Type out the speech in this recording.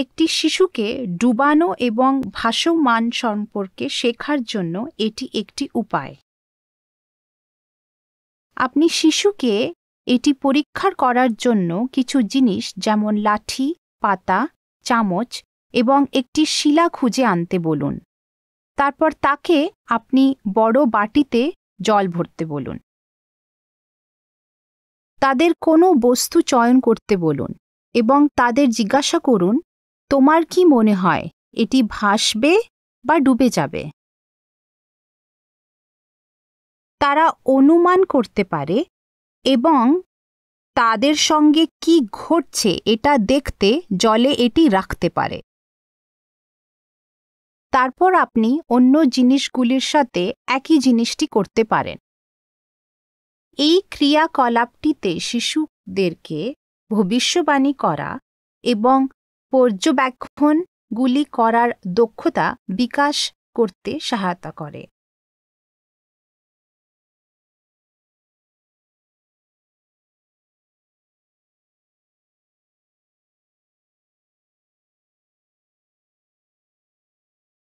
একটি শিশুকে ডুবানো এবং ভাসমান সম্পর্কে শেখার জন্য এটি একটি উপায় আপনি শিশুকে এটি পরীক্ষার করার জন্য কিছু জিনিস যেমন লাঠি পাতা চামচ এবং একটি শিলা খুঁজে আনতে বলুন তারপর তাকে আপনি বড় বাটিতে জল ভরতে বলুন তাদের কোনো বস্তু চয়ন করতে বলুন এবং তাদের জিজ্ঞাসা করুন তোমার কি মনে হয় এটি ভাসবে বা ডুবে যাবে তারা অনুমান করতে পারে এবং তাদের সঙ্গে কি ঘটছে এটা দেখতে জলে এটি রাখতে পারে তারপর আপনি অন্য জিনিসগুলির সাথে একই জিনিসটি করতে পারেন এই ক্রিয়াকলাপটিতে শিশুদেরকে ভবিষ্যবাণী করা এবং পর্যবেক্ষণগুলি করার দক্ষতা বিকাশ করতে সহায়তা করে